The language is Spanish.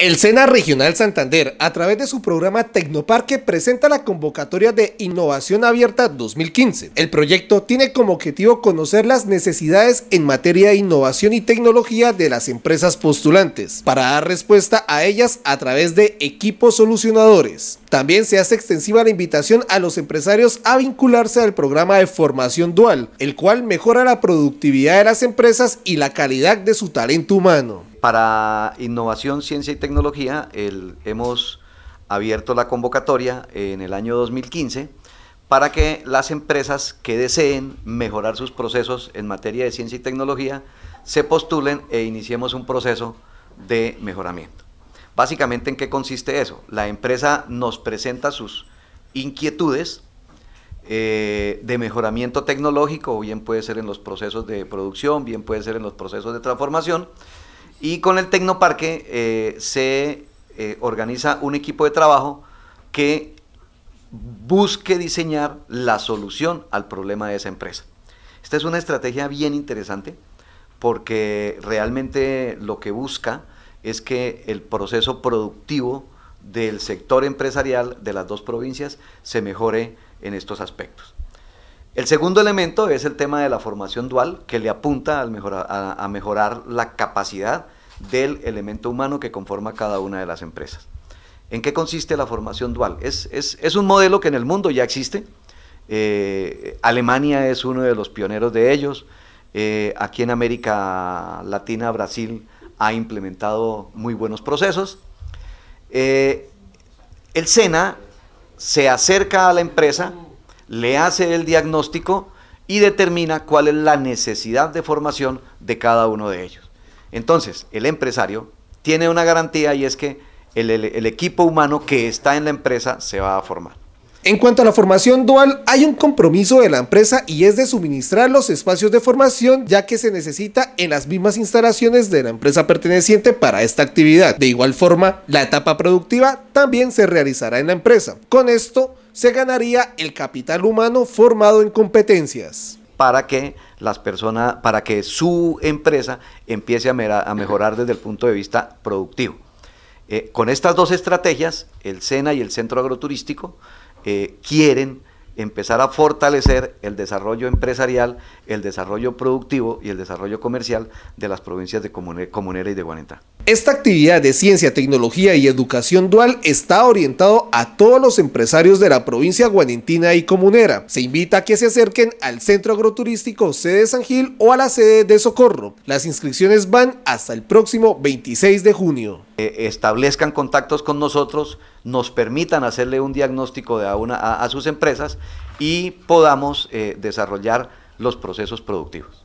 El SENA Regional Santander, a través de su programa Tecnoparque, presenta la convocatoria de Innovación Abierta 2015. El proyecto tiene como objetivo conocer las necesidades en materia de innovación y tecnología de las empresas postulantes, para dar respuesta a ellas a través de equipos solucionadores. También se hace extensiva la invitación a los empresarios a vincularse al programa de formación dual, el cual mejora la productividad de las empresas y la calidad de su talento humano para innovación, ciencia y tecnología hemos abierto la convocatoria en el año 2015 para que las empresas que deseen mejorar sus procesos en materia de ciencia y tecnología se postulen e iniciemos un proceso de mejoramiento. Básicamente, ¿en qué consiste eso? La empresa nos presenta sus inquietudes eh, de mejoramiento tecnológico, bien puede ser en los procesos de producción, bien puede ser en los procesos de transformación, y con el Tecnoparque eh, se eh, organiza un equipo de trabajo que busque diseñar la solución al problema de esa empresa. Esta es una estrategia bien interesante porque realmente lo que busca es que el proceso productivo del sector empresarial de las dos provincias se mejore en estos aspectos. El segundo elemento es el tema de la formación dual que le apunta a mejorar la capacidad del elemento humano que conforma cada una de las empresas. ¿En qué consiste la formación dual? Es, es, un modelo que en el mundo ya existe. Eh, Alemania es uno de los pioneros de ellos. Eh, aquí en América Latina, Brasil ha implementado muy buenos procesos. Eh, el SENA se acerca a la empresa, le hace el diagnóstico y determina cuál es la necesidad de formación de cada uno de ellos. Entonces, el empresario tiene una garantía y es que el, equipo humano que está en la empresa se va a formar. En cuanto a la formación dual, hay un compromiso de la empresa y es de suministrar los espacios de formación ya que se necesita en las mismas instalaciones de la empresa perteneciente para esta actividad. De igual forma, la etapa productiva también se realizará en la empresa. Con esto se ganaría el capital humano formado en competencias. Para que las personas, para que su empresa empiece a, mejorar desde el punto de vista productivo. Eh, con estas dos estrategias, el SENA y el Centro Agroturístico eh, quieren empezar a fortalecer el desarrollo empresarial, el desarrollo productivo y el desarrollo comercial de las provincias de Comunera y de Guanentá. Esta actividad de ciencia, tecnología y educación dual está orientado a todos los empresarios de la provincia guanentina y comunera. Se invita a que se acerquen al Centro Agroturístico Sede San Gil o a la sede de Socorro. Las inscripciones van hasta el próximo 26 de junio. Eh, establezcan contactos con nosotros, nos permitan hacerle un diagnóstico de a, sus empresas y podamos eh, desarrollar los procesos productivos.